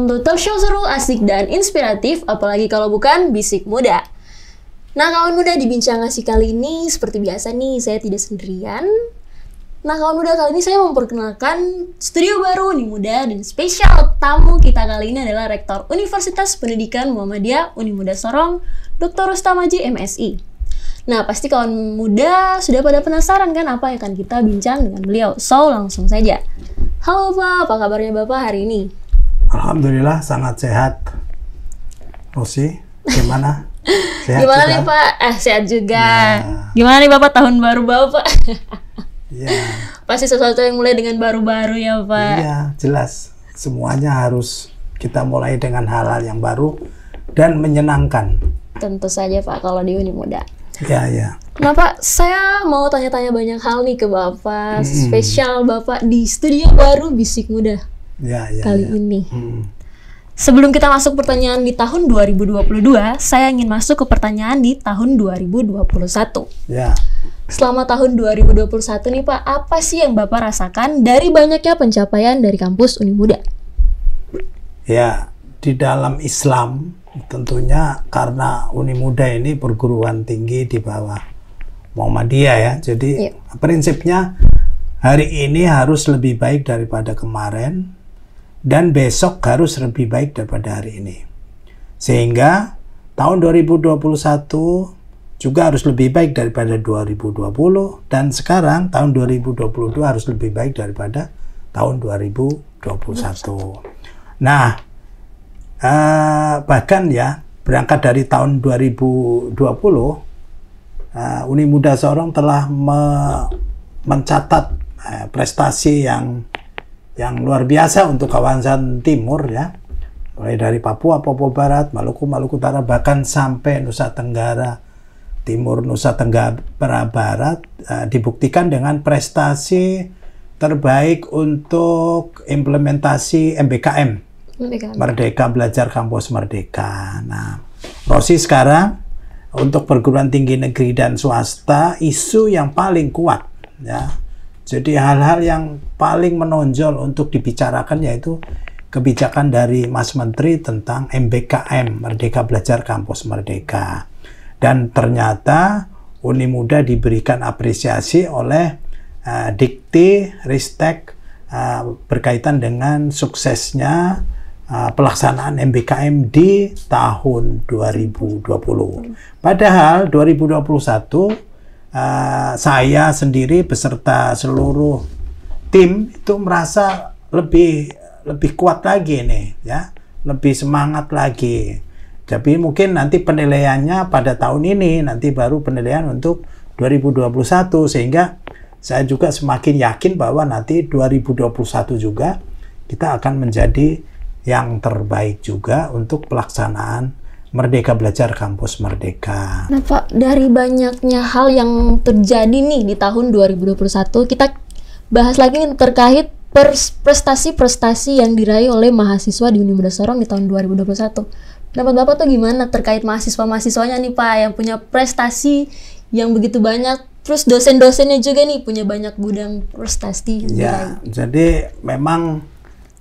welcome to talk show seru, asik, dan inspiratif, apalagi kalau bukan bisik muda. Nah, kawan muda di bincang asik kali ini, seperti biasa nih, saya tidak sendirian. Nah, kawan muda kali ini saya memperkenalkan studio baru nih muda dan spesial tamu kita kali ini adalah Rektor Universitas Pendidikan Muhammadiyah Unimuda Sorong, Dr. Rustamaji MSI. Nah, pasti kawan muda sudah pada penasaran kan apa yang akan kita bincang dengan beliau. So, langsung saja. Halo Pak, apa kabarnya Bapak hari ini? Alhamdulillah sangat sehat. Rosi, gimana? Sehat gimana juga? nih Pak? Eh sehat juga. Nah. Gimana nih Bapak tahun baru Bapak? Iya. Pasti sesuatu yang mulai dengan baru-baru ya Pak. Iya, jelas. Semuanya harus kita mulai dengan hal-hal yang baru dan menyenangkan. Tentu saja Pak kalau di Uni Muda. Ya, ya. Nah, Pak, saya mau tanya-tanya banyak hal nih ke Bapak. Hmm. Spesial Bapak di studio baru Bisik Muda ya, ya, kali ya. ini. Hmm. Sebelum kita masuk pertanyaan di tahun 2022, saya ingin masuk ke pertanyaan di tahun 2021. Ya. Selama tahun 2021 nih Pak, apa sih yang Bapak rasakan dari banyaknya pencapaian dari kampus Uni Muda? Ya, di dalam Islam tentunya karena Uni Muda ini perguruan tinggi di bawah Muhammadiyah ya. Jadi ya. prinsipnya hari ini harus lebih baik daripada kemarin dan besok harus lebih baik daripada hari ini. Sehingga tahun 2021 juga harus lebih baik daripada 2020 dan sekarang tahun 2022 harus lebih baik daripada tahun 2021. Nah, uh, bahkan ya berangkat dari tahun 2020 uh, eh, Uni Muda Sorong telah me mencatat uh, prestasi yang yang luar biasa untuk kawasan timur ya mulai dari Papua, Papua Barat, Maluku, Maluku Utara bahkan sampai Nusa Tenggara Timur, Nusa Tenggara Barat uh, dibuktikan dengan prestasi terbaik untuk implementasi MBKM Merdeka, Merdeka Belajar Kampus Merdeka. Nah, Rosi sekarang untuk perguruan tinggi negeri dan swasta isu yang paling kuat ya jadi hal-hal yang paling menonjol untuk dibicarakan yaitu kebijakan dari Mas Menteri tentang MBKM, Merdeka Belajar Kampus Merdeka. Dan ternyata Uni Muda diberikan apresiasi oleh uh, Dikti Ristek uh, berkaitan dengan suksesnya uh, pelaksanaan MBKM di tahun 2020. Padahal 2021 uh, saya sendiri beserta seluruh tim itu merasa lebih lebih kuat lagi nih ya lebih semangat lagi jadi mungkin nanti penilaiannya pada tahun ini nanti baru penilaian untuk 2021 sehingga saya juga semakin yakin bahwa nanti 2021 juga kita akan menjadi yang terbaik juga untuk pelaksanaan Merdeka Belajar Kampus Merdeka. Nah Pak, dari banyaknya hal yang terjadi nih di tahun 2021, kita bahas lagi nih terkait prestasi-prestasi yang diraih oleh mahasiswa di Universitas Sorong di tahun 2021. Dapat Bapak tuh gimana terkait mahasiswa-mahasiswanya nih Pak yang punya prestasi yang begitu banyak terus dosen-dosennya juga nih punya banyak gudang prestasi. Ya, jadi memang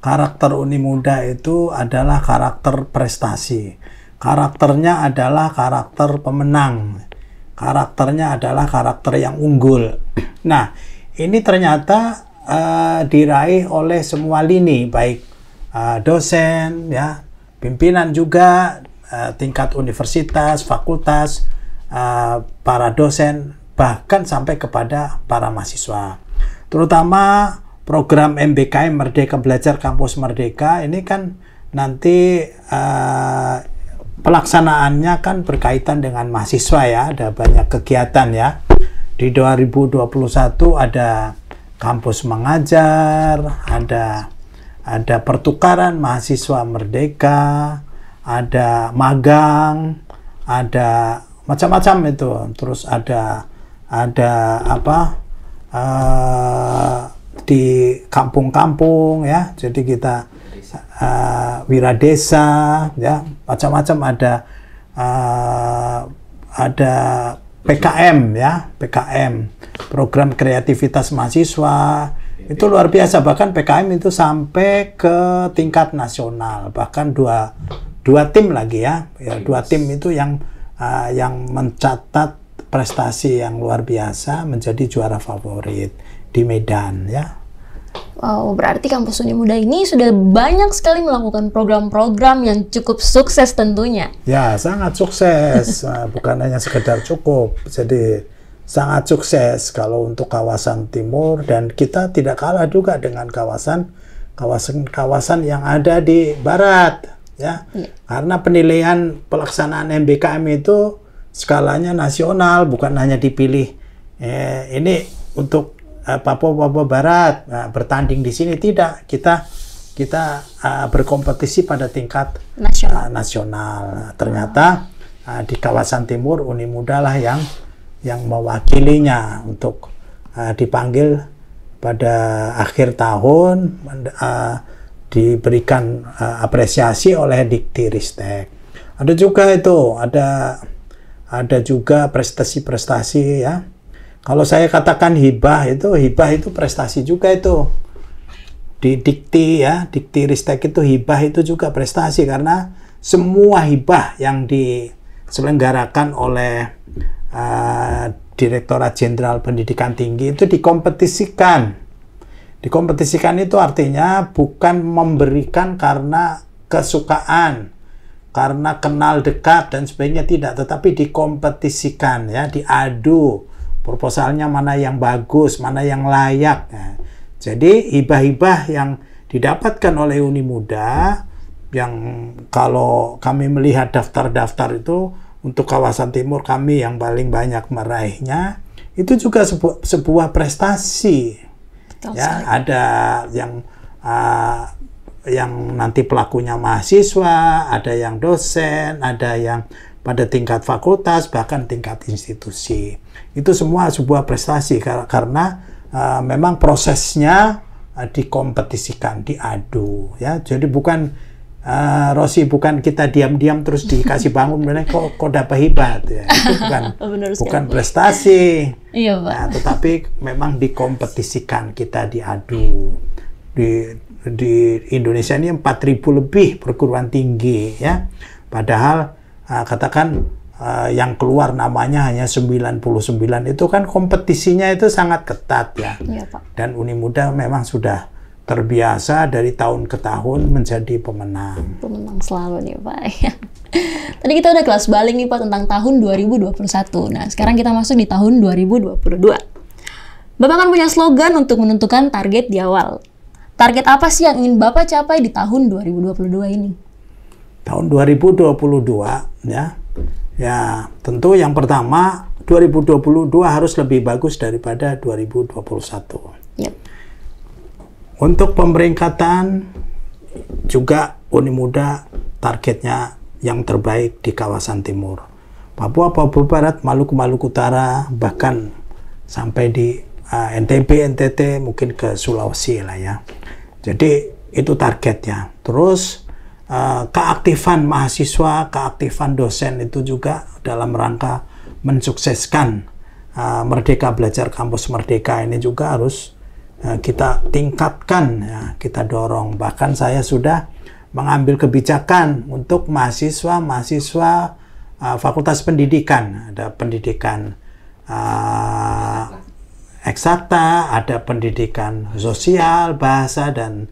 karakter Uni Muda itu adalah karakter prestasi karakternya adalah karakter pemenang. Karakternya adalah karakter yang unggul. Nah, ini ternyata uh, diraih oleh semua lini, baik uh, dosen, ya, pimpinan juga, uh, tingkat universitas, fakultas, uh, para dosen, bahkan sampai kepada para mahasiswa. Terutama program MBKM Merdeka Belajar Kampus Merdeka ini kan nanti uh, Pelaksanaannya kan berkaitan dengan mahasiswa ya, ada banyak kegiatan ya. Di 2021 ada kampus mengajar, ada ada pertukaran mahasiswa merdeka, ada magang, ada macam-macam itu. Terus ada ada apa? Uh, di kampung-kampung ya. Jadi kita uh, wiradesa ya macam-macam ada uh, ada PKM ya PKM program kreativitas mahasiswa itu luar biasa bahkan PKM itu sampai ke tingkat nasional bahkan dua dua tim lagi ya, ya dua tim itu yang uh, yang mencatat prestasi yang luar biasa menjadi juara favorit di Medan ya Wow, berarti kampus Uni Muda ini sudah banyak sekali melakukan program-program yang cukup sukses tentunya. Ya, sangat sukses. Ah, bukan hanya sekedar cukup. Jadi sangat sukses kalau untuk kawasan timur dan kita tidak kalah juga dengan kawasan kawasan-kawasan yang ada di barat, ya. ya. Karena penilaian pelaksanaan MBKM itu skalanya nasional, bukan hanya dipilih. Eh, ini untuk Eh, Papua Papua Barat nah, bertanding di sini tidak kita kita uh, berkompetisi pada tingkat eh, nasional. Uh, nasional. Nah, ternyata uh, di kawasan timur Uni Muda lah yang yang mewakilinya untuk uh, dipanggil pada akhir tahun uh, diberikan uh, apresiasi oleh dikti Ristek. Ada juga itu, ada ada juga prestasi-prestasi ya kalau saya katakan hibah itu, hibah itu prestasi juga itu. Di dikti ya, dikti ristek itu hibah itu juga prestasi karena semua hibah yang diselenggarakan oleh uh, Direktorat Jenderal Pendidikan Tinggi itu dikompetisikan. Dikompetisikan itu artinya bukan memberikan karena kesukaan, karena kenal dekat dan sebagainya tidak, tetapi dikompetisikan ya, diadu proposalnya mana yang bagus, mana yang layak. Nah, jadi hibah-hibah yang didapatkan oleh Uni Muda yang kalau kami melihat daftar-daftar itu untuk kawasan timur kami yang paling banyak meraihnya itu juga sebu sebuah prestasi. Betul ya, ada yang uh, yang nanti pelakunya mahasiswa, ada yang dosen, ada yang pada tingkat fakultas, bahkan tingkat institusi. Itu semua sebuah prestasi karena uh, memang prosesnya uh, dikompetisikan, diadu. ya Jadi bukan, uh, eh, Rosi, bukan kita diam-diam terus dikasih bangun, benar kok, kok dapat hebat Ya. Itu bukan, oh, bukan prestasi. Iya, Pak. Nah, tetapi memang dikompetisikan, kita diadu. Di, di Indonesia ini 4.000 lebih perguruan tinggi ya. Padahal Ah, katakan ah, yang keluar namanya hanya 99 itu kan kompetisinya itu sangat ketat ya. Iya, iya, Pak. Dan Uni Muda memang sudah terbiasa dari tahun ke tahun menjadi pemenang. Pemenang selalu nih Pak. Tadi kita udah kelas balik nih Pak tentang tahun 2021. Nah sekarang kita masuk di tahun 2022. Bapak kan punya slogan untuk menentukan target di awal. Target apa sih yang ingin Bapak capai di tahun 2022 ini? tahun 2022 ya. Ya, tentu yang pertama 2022 harus lebih bagus daripada 2021. Yep. Untuk pemberingkatan juga Uni Muda targetnya yang terbaik di kawasan timur. Papua, Papua Barat, Maluku, Maluku Utara, bahkan sampai di uh, eh, NTB, NTT, mungkin ke Sulawesi lah ya. Jadi itu targetnya. Terus uh, keaktifan mahasiswa, keaktifan dosen itu juga dalam rangka mensukseskan uh, Merdeka Belajar Kampus Merdeka ini juga harus uh, kita tingkatkan, ya, kita dorong. Bahkan saya sudah mengambil kebijakan untuk mahasiswa-mahasiswa uh, Fakultas Pendidikan, ada pendidikan uh, eksakta, ada pendidikan sosial, bahasa dan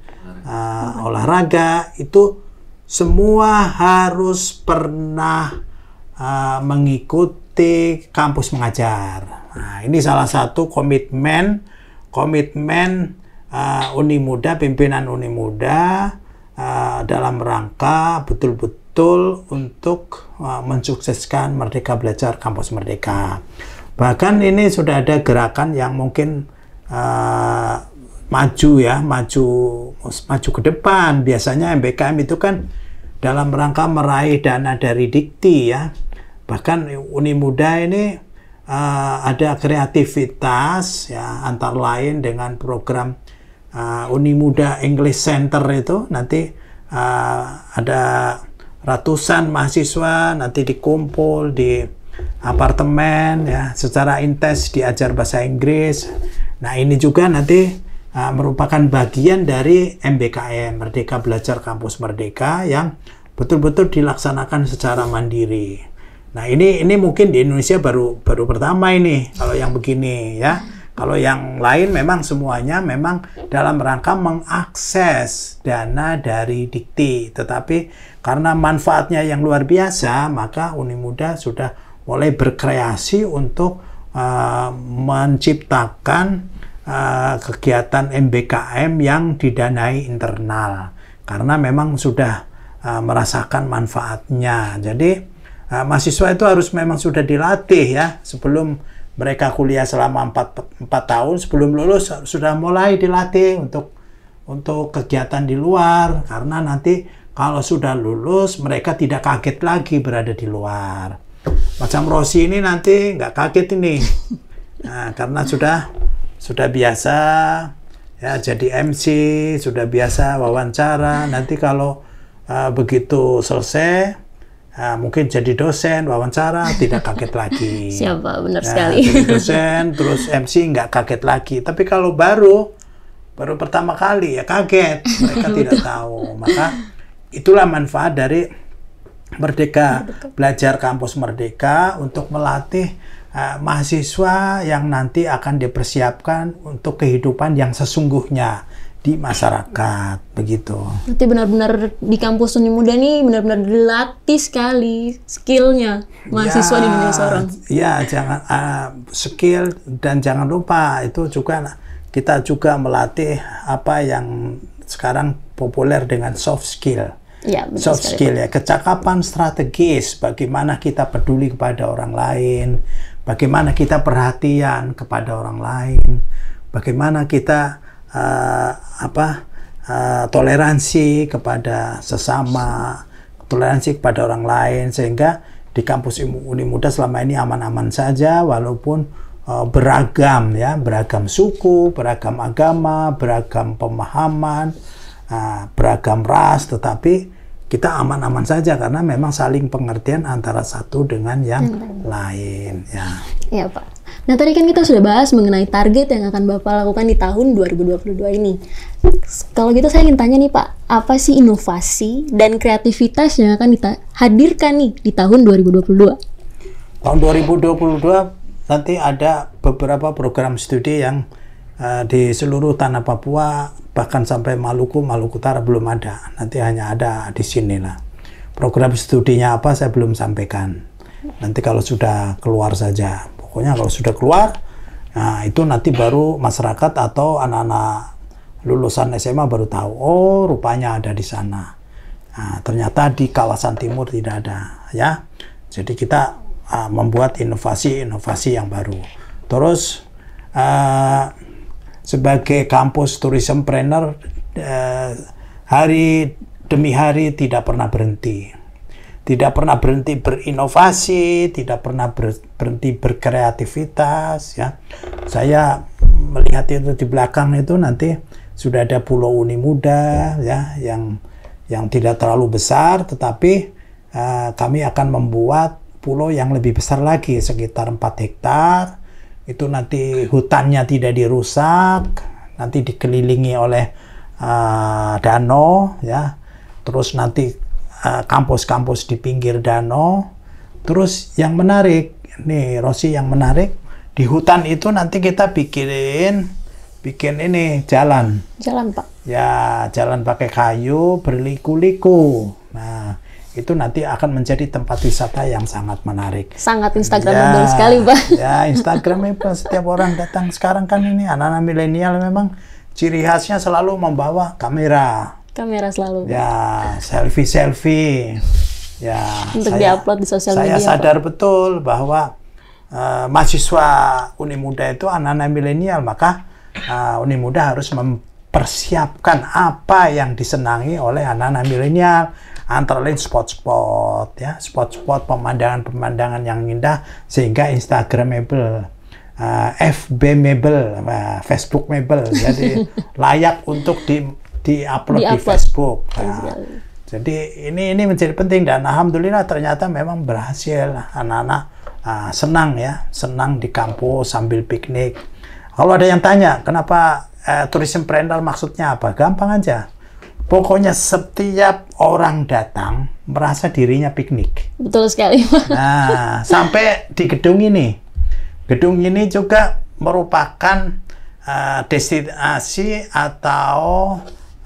uh, olahraga itu semua harus pernah uh, mengikuti kampus mengajar. Nah, ini salah satu komitmen komitmen uh, Uni Muda, pimpinan Uni Muda uh, dalam rangka betul-betul untuk uh, mensukseskan Merdeka Belajar Kampus Merdeka. Bahkan ini sudah ada gerakan yang mungkin uh, maju ya, maju maju ke depan. Biasanya MBKM itu kan dalam rangka meraih dana dari Dikti ya. Bahkan Uni Muda ini uh, ada kreativitas ya antara lain dengan program uh, Uni Muda English Center itu nanti uh, ada ratusan mahasiswa nanti dikumpul di apartemen ya secara intens diajar bahasa Inggris. Nah, ini juga nanti uh, merupakan bagian dari MBKM Merdeka Belajar Kampus Merdeka yang betul-betul dilaksanakan secara mandiri. Nah ini ini mungkin di Indonesia baru baru pertama ini kalau yang begini ya. Kalau yang lain memang semuanya memang dalam rangka mengakses dana dari dikti. Tetapi karena manfaatnya yang luar biasa, maka Uni Muda sudah mulai berkreasi untuk uh, menciptakan Eh, kegiatan MBKM yang didanai internal karena memang sudah uh, merasakan manfaatnya. Jadi uh, mahasiswa itu harus memang sudah dilatih ya sebelum mereka kuliah selama 4, 4 tahun sebelum lulus sudah mulai dilatih untuk untuk kegiatan di luar karena nanti kalau sudah lulus mereka tidak kaget lagi berada di luar macam rosi ini nanti nggak kaget ini nah, karena sudah sudah biasa ya jadi MC, sudah biasa wawancara. Nanti kalau uh, begitu selesai uh, mungkin jadi dosen, wawancara, tidak kaget lagi. Siapa, benar ya, sekali. Jadi dosen, terus MC nggak kaget lagi. Tapi kalau baru, baru pertama kali ya kaget. Mereka tidak tahu. Maka itulah manfaat dari Merdeka. Merdeka. Belajar kampus Merdeka untuk melatih Ah, mahasiswa yang nanti akan dipersiapkan untuk kehidupan yang sesungguhnya di masyarakat begitu. Nanti benar-benar di kampus seni muda nih benar-benar dilatih sekali skillnya mahasiswa ya, di dunia seorang. Ya, ya jangan uh, skill dan jangan lupa itu juga nah, kita juga melatih apa yang sekarang populer dengan soft skill. Ya, soft sekali. skill ya kecakapan strategis bagaimana kita peduli kepada orang lain bagaimana kita perhatian kepada orang lain, bagaimana kita uh, apa uh, toleransi kepada sesama, toleransi kepada orang lain sehingga di kampus Uni Muda selama ini aman-aman saja walaupun uh, beragam ya, beragam suku, beragam agama, beragam pemahaman, uh, beragam ras tetapi kita aman-aman saja karena memang saling pengertian antara satu dengan yang hmm. lain ya. Iya Pak. Nah tadi kan kita sudah bahas mengenai target yang akan Bapak lakukan di tahun 2022 ini. Kalau gitu saya ingin tanya nih Pak, apa sih inovasi dan kreativitas yang akan kita hadirkan nih di tahun 2022? Tahun 2022 nanti ada beberapa program studi yang Eh, di seluruh tanah Papua bahkan sampai Maluku Maluku Utara belum ada nanti hanya ada di sini lah program studinya apa saya belum sampaikan nanti kalau sudah keluar saja pokoknya kalau sudah keluar nah itu nanti baru masyarakat atau anak-anak lulusan SMA baru tahu oh rupanya ada di sana nah, ternyata di kawasan timur tidak ada ya jadi kita uh, membuat inovasi-inovasi yang baru terus uh, sebagai kampus tourism planner eh, hari demi hari tidak pernah berhenti. Tidak pernah berhenti berinovasi, tidak pernah ber, berhenti berkreativitas ya. Saya melihat itu di belakang itu nanti sudah ada Pulau Uni Muda ya, yang yang tidak terlalu besar tetapi uh, kami akan membuat pulau yang lebih besar lagi sekitar 4 hektar itu nanti hutannya tidak dirusak, nanti dikelilingi oleh uh, danau, ya. Terus nanti ah, kampus-kampus uh, di pinggir danau. Terus yang menarik, nih Rosi yang menarik, di hutan itu nanti kita bikin, bikin ini jalan. Jalan pak. Ya, jalan pakai kayu berliku-liku. Nah, itu nanti akan menjadi tempat wisata yang sangat menarik. Sangat Instagramable ya, sekali, Pak. Ya, Instagramable setiap orang datang sekarang kan ini anak-anak milenial memang ciri khasnya selalu membawa kamera. Kamera selalu. Ya, selfie-selfie. Ya, untuk saya, diupload di sosial media. Saya sadar Pak. betul bahwa uh, mahasiswa Muda itu anak-anak milenial, maka uh, Muda harus mempersiapkan apa yang disenangi oleh anak-anak milenial antara lain spot-spot ya, spot-spot pemandangan-pemandangan yang indah sehingga Instagramable, uh, FB mebel, uh, eh, eh, Facebook mebel, jadi layak untuk di diupload di, di Facebook. Nah, iya. jadi ini ini menjadi penting dan alhamdulillah ternyata memang berhasil anak-anak uh, senang ya, senang di kampus sambil piknik. Kalau ada yang tanya, kenapa eh, tourism planner maksudnya apa? Gampang aja. Pokoknya setiap orang datang merasa dirinya piknik. Betul sekali. Nah, sampai di gedung ini. Gedung ini juga merupakan uh, destinasi atau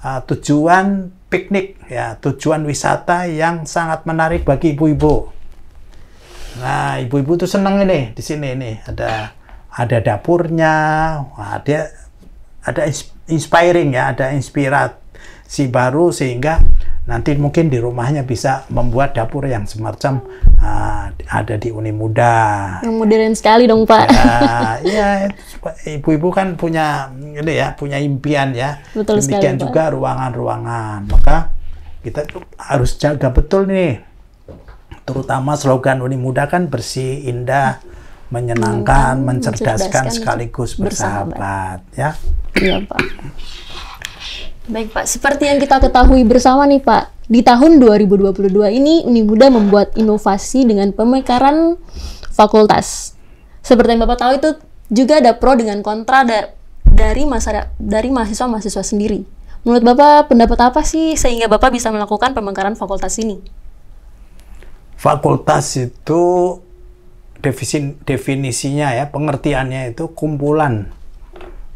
uh, tujuan piknik ya, tujuan wisata yang sangat menarik bagi ibu-ibu. Nah, ibu-ibu tuh senang ini di sini ini ada ada dapurnya, ada ada inspiring ya, ada inspirat si baru sehingga nanti mungkin di rumahnya bisa membuat dapur yang semacam uh, ada di Uni Muda. Yang modern sekali dong Pak. Ah, iya, ya, ibu-ibu kan punya ini ya, punya impian ya. Betul Demikian sekali, juga ruangan-ruangan. Maka kita harus jaga betul nih. Terutama slogan Uni Muda kan bersih, indah, menyenangkan, mencerdaskan, mencerdaskan sekaligus bersahabat, bersahabat. ya. Iya Pak. Baik Pak, seperti yang kita ketahui bersama nih Pak, di tahun 2022 ini Uni Muda membuat inovasi dengan pemekaran fakultas. Seperti yang Bapak tahu itu juga ada pro dengan kontra da dari masyarakat dari mahasiswa-mahasiswa sendiri. Menurut Bapak pendapat apa sih sehingga Bapak bisa melakukan pemekaran fakultas ini? Fakultas itu definisinya ya, pengertiannya itu kumpulan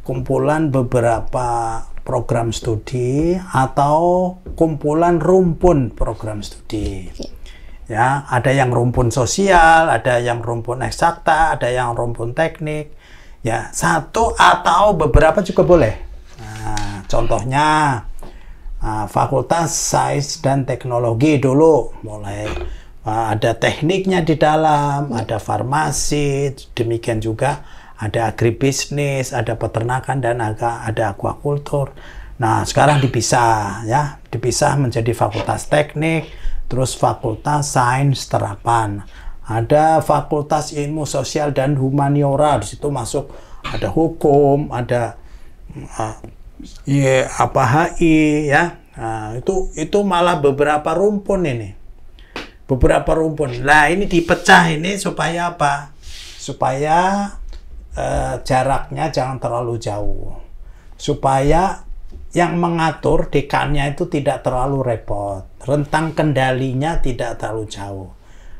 kumpulan beberapa program studi atau kumpulan rumpun program studi. Ya, ada yang rumpun sosial, ada yang rumpun eksakta, ada yang rumpun teknik. Ya, satu atau beberapa juga boleh. Nah, contohnya ah, Fakultas Sains dan Teknologi dulu mulai ah, ada tekniknya di dalam, ya. ada farmasi, demikian juga ada agribisnis, ada peternakan dan ada, ada akuakultur. Nah, sekarang dipisah ya, dipisah menjadi fakultas teknik, terus fakultas sains terapan. Ada fakultas ilmu sosial dan humaniora, di situ masuk ada hukum, ada uh, ya, apa HI ya. Nah, itu itu malah beberapa rumpun ini. Beberapa rumpun. Nah, ini dipecah ini supaya apa? Supaya eh, jaraknya jangan terlalu jauh supaya yang mengatur dekannya itu tidak terlalu repot rentang kendalinya tidak terlalu jauh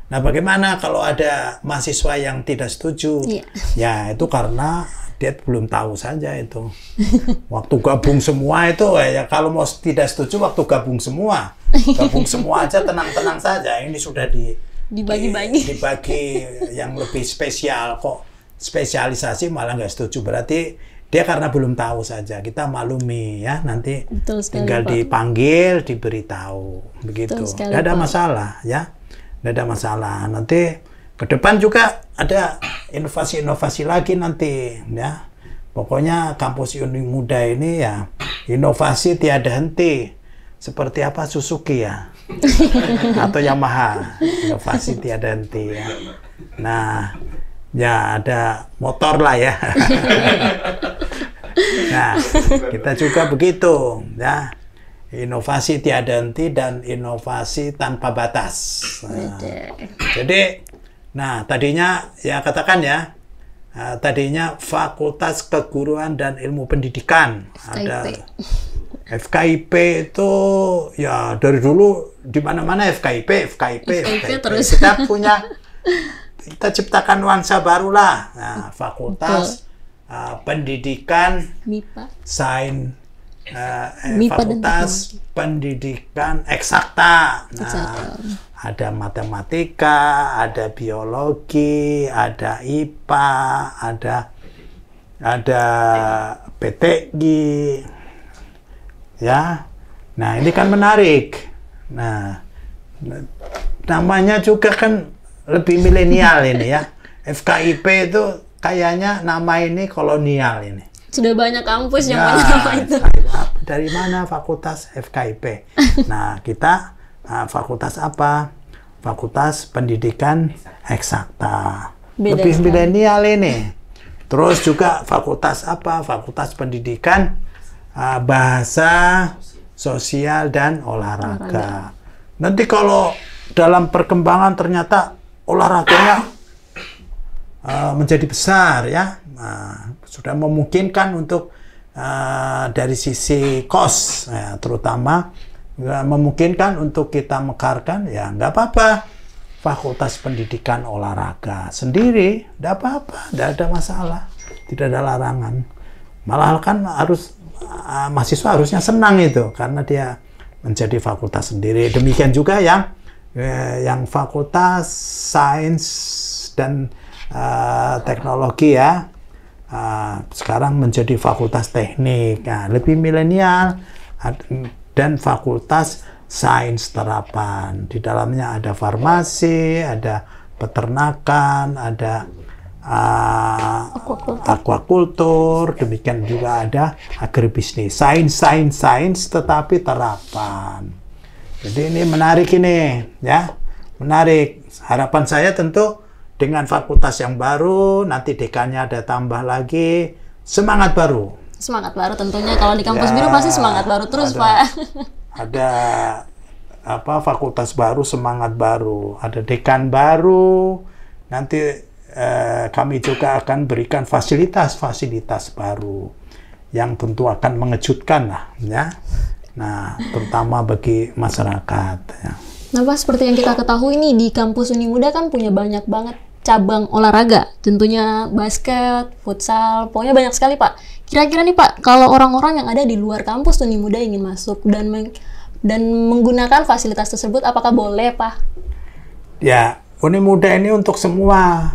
nah bagaimana kalau ada mahasiswa yang tidak setuju yeah. ya itu karena dia belum tahu saja itu. Waktu gabung semua itu eh, ya kalau mau tidak setuju waktu gabung semua. Gabung semua aja tenang-tenang saja. Ini sudah di dibagi-bagi. dibagi yang lebih spesial kok spesialisasi malah nggak setuju berarti dia karena belum tahu saja kita malumi ya nanti sekali, tinggal Pak. dipanggil diberitahu begitu tidak ada masalah ya tidak ada masalah nanti ke depan juga ada inovasi-inovasi lagi nanti ya pokoknya kampus Uni Muda ini ya inovasi tiada henti seperti apa Suzuki ya atau Yamaha inovasi tiada henti ya nah ya ada motor lah ya. nah, kita juga begitu ya. Inovasi tiada henti dan inovasi tanpa batas. Nah, jadi, nah tadinya ya katakan ya, eh, tadinya Fakultas Keguruan dan Ilmu Pendidikan FKIP. ada FKIP itu ya dari dulu di mana-mana FKIP, FKIP, FKIP, FKIP, FKIP terus. Kita punya kita ciptakan nuansa barulah. Nah, fakultas uh, pendidikan MIPA. Sain uh, ah, eh, MIPA fakultas pendidikan eksakta. Nah, ada matematika, ada biologi, ada IPA, ada ada ptg, ya. Nah, ini kan menarik. Nah, namanya juga kan lebih milenial ini ya. FKIP itu kayaknya nama ini kolonial ini. Sudah banyak kampus yang ya, punya nama itu. Dari mana fakultas FKIP? nah, kita nah, fakultas apa? Fakultas Pendidikan Eksakta. Beda lebih milenial ini. Terus juga fakultas apa? Fakultas Pendidikan uh, Bahasa Sosial dan Olahraga. olahraga. Nanti kalau dalam perkembangan ternyata olahraganya uh, menjadi besar ya nah, sudah memungkinkan untuk uh, dari sisi kos ya, terutama uh, memungkinkan untuk kita mekarkan ya nggak apa-apa fakultas pendidikan olahraga sendiri nggak apa-apa nggak ada masalah tidak ada larangan malah kan harus uh, mahasiswa harusnya senang itu karena dia menjadi fakultas sendiri demikian juga yang eh, yang fakultas sains dan uh, teknologi ya uh, sekarang menjadi fakultas teknik nah, lebih milenial dan fakultas sains terapan di dalamnya ada farmasi ada peternakan ada uh, eh, aquakultur. aquakultur demikian juga ada agribisnis sains sains sains tetapi terapan jadi ini menarik ini, ya. Menarik. Harapan saya tentu dengan fakultas yang baru, nanti dekannya ada tambah lagi, semangat baru. Semangat baru tentunya kalau di kampus ya, biru pasti semangat baru terus, ada, Pak. Ada apa fakultas baru, semangat baru, ada dekan baru. Nanti eh, kami juga akan berikan fasilitas-fasilitas baru yang tentu akan mengejutkan lah, ya. Nah, terutama bagi masyarakat. Ya. Nah, Pak, seperti yang kita ketahui ini di kampus Uni Muda kan punya banyak banget cabang olahraga. Tentunya basket, futsal, pokoknya banyak sekali, Pak. Kira-kira nih, Pak, kalau orang-orang yang ada di luar kampus Uni Muda ingin masuk dan meng dan menggunakan fasilitas tersebut apakah boleh, Pak? Ya, Uni Muda ini untuk semua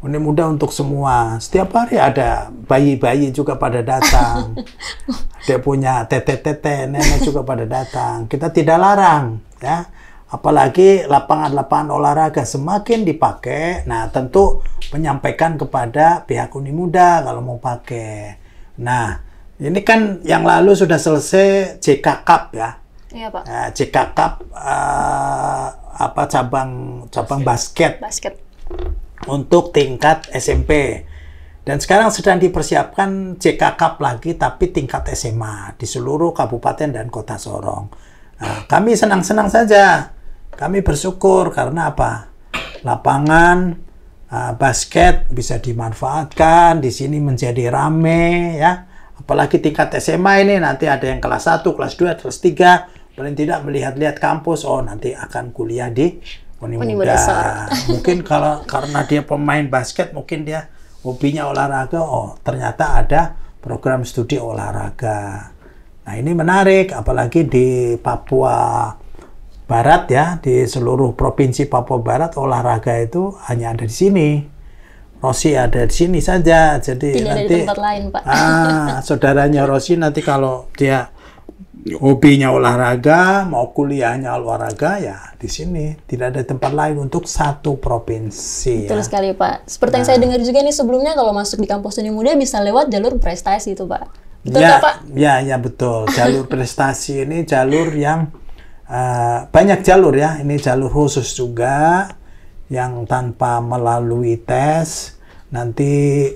ini mudah untuk semua. Setiap hari ada bayi-bayi juga pada datang. Dia punya tete-tete, nenek juga pada datang. Kita tidak larang, ya. Apalagi lapangan-lapangan olahraga semakin dipakai, nah tentu menyampaikan kepada pihak Uni Muda kalau mau pakai. Nah, ini kan yang lalu sudah selesai JK Cup ya. Iya, Pak. Nah, JK Cup uh, apa cabang cabang Basket. basket untuk tingkat SMP. Dan sekarang sedang dipersiapkan Cup lagi tapi tingkat SMA di seluruh kabupaten dan kota Sorong. Nah, kami senang-senang saja. Kami bersyukur karena apa? Lapangan ah, basket bisa dimanfaatkan, di sini menjadi rame ya. Apalagi tingkat SMA ini nanti ada yang kelas 1, kelas 2, kelas 3, paling tidak melihat-lihat kampus, oh nanti akan kuliah di Poni muda. Mungkin kalau karena dia pemain basket, mungkin dia hobinya olahraga. Oh, ternyata ada program studi olahraga. Nah, ini menarik, apalagi di Papua Barat ya, di seluruh provinsi Papua Barat olahraga itu hanya ada di sini. Rosi ada di sini saja, jadi Tidak nanti ada di tempat lain, Pak. ah saudaranya Rosi nanti kalau dia hobinya olahraga mau kuliahnya olahraga ya di sini tidak ada tempat lain untuk satu provinsi. Betul ya. sekali Pak. Seperti nah. yang saya nah. dengar juga nih sebelumnya kalau masuk di kampus seni muda bisa lewat jalur prestasi itu Pak. Betul ya, Pak? Ya ya betul. Jalur prestasi ini jalur yang uh, banyak jalur ya. Ini jalur khusus juga yang tanpa melalui tes nanti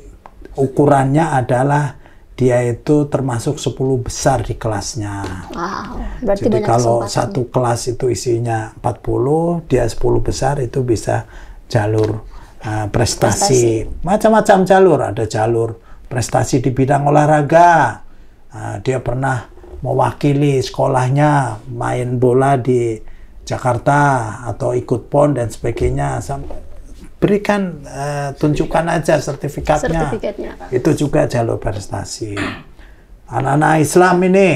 ukurannya adalah dia itu termasuk 10 besar di kelasnya. Wow, berarti Jadi kalau satu kelas itu isinya 40, dia 10 besar itu bisa jalur uh, prestasi. prestasi. Macam-macam jalur, ada jalur prestasi di bidang olahraga. Uh, dia pernah mewakili sekolahnya main bola di Jakarta atau ikut PON dan sebagainya berikan uh, tunjukkan aja sertifikatnya. sertifikatnya Itu juga jalur prestasi. Anak-anak Islam ini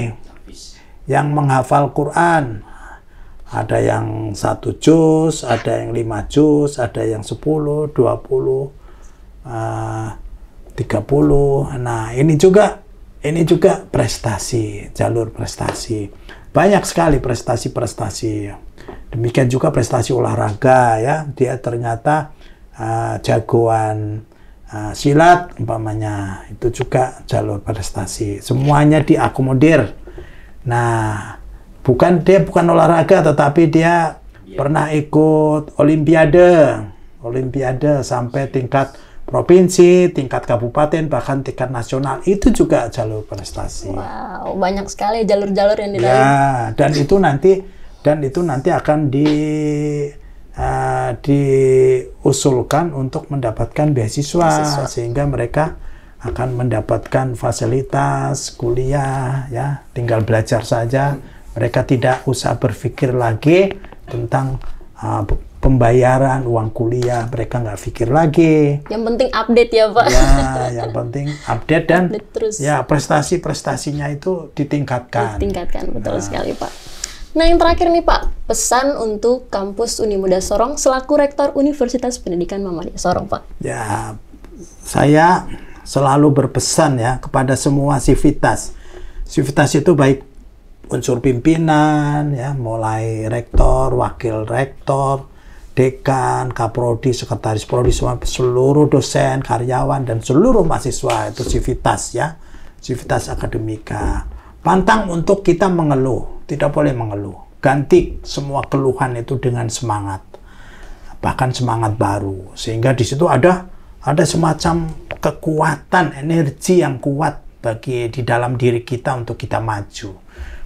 yang menghafal Quran ada yang satu juz, ada yang lima juz, ada yang sepuluh, dua puluh, eh, tiga puluh. Nah ini juga ini juga prestasi, jalur prestasi. Banyak sekali prestasi-prestasi. Demikian juga prestasi olahraga ya. Dia ternyata Ah, jagoan uh, silat umpamanya itu juga jalur prestasi semuanya diakomodir nah bukan dia bukan olahraga tetapi dia iya. pernah ikut olimpiade olimpiade sampai tingkat provinsi, tingkat kabupaten, bahkan tingkat nasional itu juga jalur prestasi. Wow, banyak sekali jalur-jalur yang dilalui. Ya, dan itu nanti dan itu nanti akan di diusulkan untuk mendapatkan beasiswa, beasiswa sehingga mereka akan mendapatkan fasilitas kuliah ya tinggal belajar saja mereka tidak usah berpikir lagi tentang uh, pembayaran uang kuliah mereka nggak pikir lagi yang penting update ya pak ya yang penting update dan update terus. ya prestasi prestasinya itu ditingkatkan ditingkatkan betul nah. sekali pak Nah yang terakhir nih Pak, pesan untuk kampus Unimuda Sorong selaku Rektor Universitas Pendidikan Muhammadiyah Sorong Pak. Ya, saya selalu berpesan ya kepada semua sivitas. Sivitas itu baik unsur pimpinan, ya mulai rektor, wakil rektor, dekan, kaprodi, sekretaris prodi, semua seluruh dosen, karyawan, dan seluruh mahasiswa itu sivitas ya, sivitas akademika. Pantang untuk kita mengeluh, tidak boleh mengeluh. Ganti semua keluhan itu dengan semangat. Bahkan semangat baru. Sehingga di situ ada ada semacam kekuatan, energi yang kuat bagi di dalam diri kita untuk kita maju.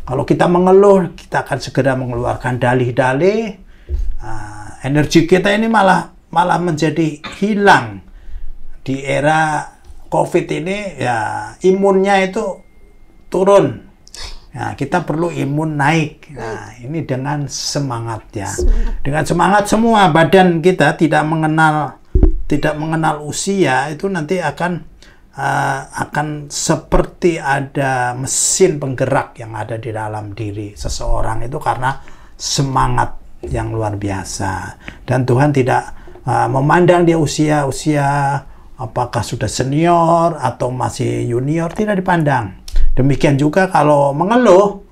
Kalau kita mengeluh, kita akan segera mengeluarkan dalih-dalih. Uh, energi kita ini malah malah menjadi hilang di era COVID ini ya imunnya itu turun Nah, kita perlu imun naik. Nah, ini dengan semangat ya. Dengan semangat semua badan kita tidak mengenal tidak mengenal usia itu nanti akan uh, akan seperti ada mesin penggerak yang ada di dalam diri seseorang itu karena semangat yang luar biasa. Dan Tuhan tidak uh, memandang dia usia-usia apakah sudah senior atau masih junior tidak dipandang Demikian juga kalau mengeluh,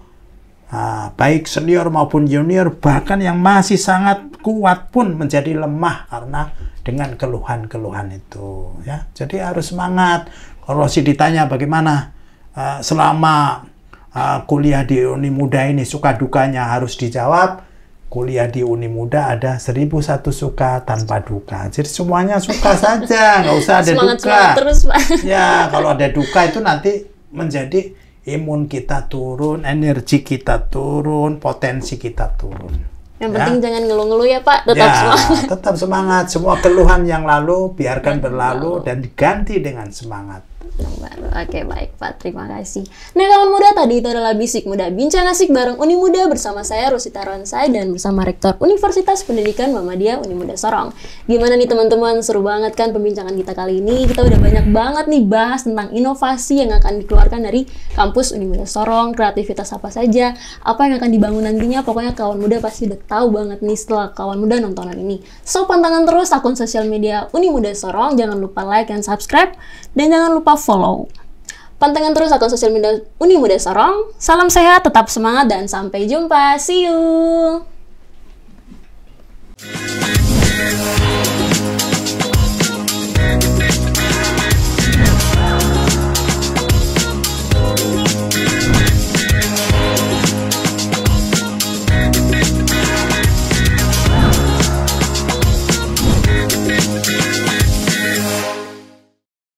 ah, baik senior maupun junior, bahkan yang masih sangat kuat pun menjadi lemah karena dengan keluhan-keluhan itu. Ya, jadi harus semangat. Kalau si ditanya bagaimana ah, selama ah, kuliah di Uni Muda ini suka dukanya harus dijawab. Kuliah di Uni Muda ada satu suka tanpa duka. Jadi semuanya suka saja, nggak usah ada semangat, duka. Semangat terus, Pak. Ya, kalau ada duka itu nanti menjadi imun kita turun, energi kita turun, potensi kita turun. Yang penting ya. jangan ngeluh-ngeluh ya Pak, tetap ya, semangat. Tetap semangat, semua keluhan yang lalu biarkan berlalu dan diganti dengan semangat yang baru. Oke, baik Pak. Terima kasih. Nah, kawan muda tadi itu adalah Bisik Muda Bincang Asik bareng Uni Muda bersama saya Rosita Ronsai dan bersama Rektor Universitas Pendidikan Muhammadiyah Uni Muda Sorong. Gimana nih teman-teman? Seru banget kan pembincangan kita kali ini? Kita udah banyak banget nih bahas tentang inovasi yang akan dikeluarkan dari kampus Uni Muda Sorong, kreativitas apa saja, apa yang akan dibangun nantinya. Pokoknya kawan muda pasti udah tahu banget nih setelah kawan muda nontonan ini. So, pantangan terus akun sosial media Uni Muda Sorong. Jangan lupa like dan subscribe dan jangan lupa lupa follow. Pantengin terus akun sosial media Uni Muda Sorong. Salam sehat, tetap semangat, dan sampai jumpa. See you!